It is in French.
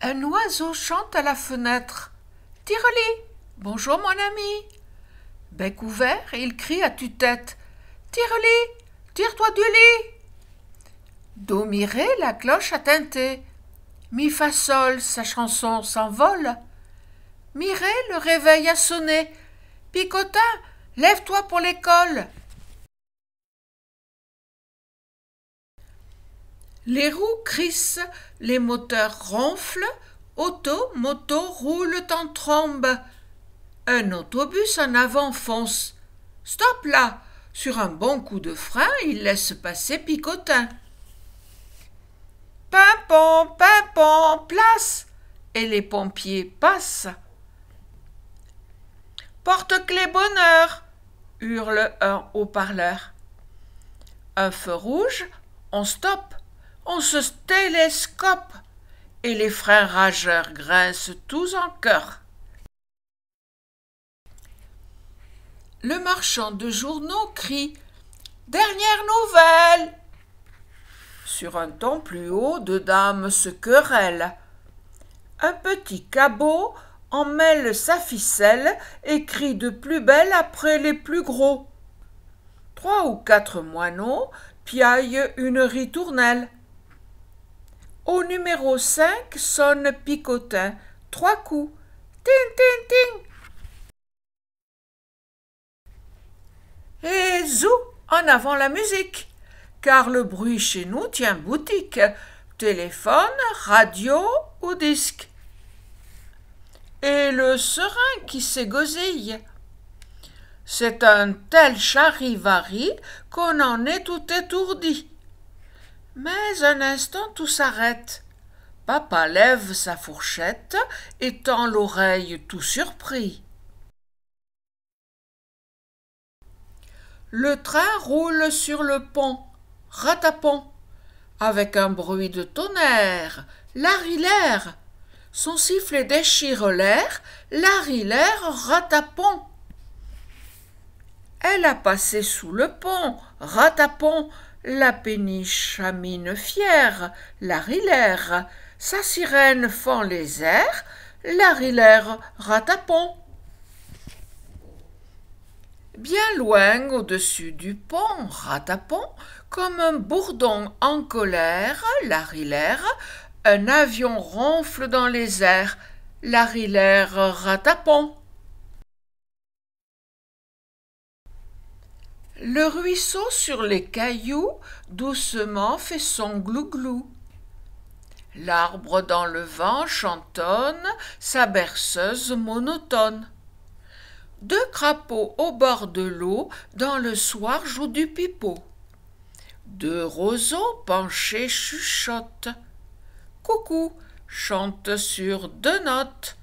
Un oiseau chante à la fenêtre. « Tire-lit bonjour mon ami. Bec ouvert, il crie à tue-tête. Tireli, tire-toi du lit. Do miré, la cloche a tinté. Mi fa sol, sa chanson s'envole. Miré, le réveil a sonné. Picotin, lève-toi pour l'école. Les roues crissent, les moteurs ronflent, auto, moto roulent en trombe. Un autobus en avant fonce. Stop là! Sur un bon coup de frein, il laisse passer Picotin. Pimpon, pimpon, place Et les pompiers passent. Porte-clé bonheur hurle un haut-parleur. Un feu rouge, on stoppe on se télescope et les frères rageurs grincent tous en cœur. Le marchand de journaux crie Dernière nouvelle Sur un ton plus haut, deux dames se querellent. Un petit cabot mêle sa ficelle et crie de plus belle après les plus gros. Trois ou quatre moineaux piaillent une ritournelle. Au numéro 5 sonne Picotin. Trois coups. Ting, ting, ting. Et zou, en avant la musique. Car le bruit chez nous tient boutique. Téléphone, radio ou disque. Et le serin qui s'égosille. C'est un tel charivari qu'on en est tout étourdi. Mais un instant tout s'arrête. Papa lève sa fourchette et tend l'oreille tout surpris. Le train roule sur le pont, ratapon, avec un bruit de tonnerre, larilaire. Son sifflet déchire l'air, larilaire ratapon. Elle a passé sous le pont, ratapon, la péniche à fière, la rilaire, sa sirène fend les airs, la rilaire ratapon. Bien loin au-dessus du pont, ratapon, comme un bourdon en colère, la rilaire, un avion ronfle dans les airs, la rilaire ratapon. Le ruisseau sur les cailloux doucement fait son glouglou. L'arbre dans le vent chantonne sa berceuse monotone. Deux crapauds au bord de l'eau dans le soir jouent du pipeau. Deux roseaux penchés chuchotent. Coucou chante sur deux notes.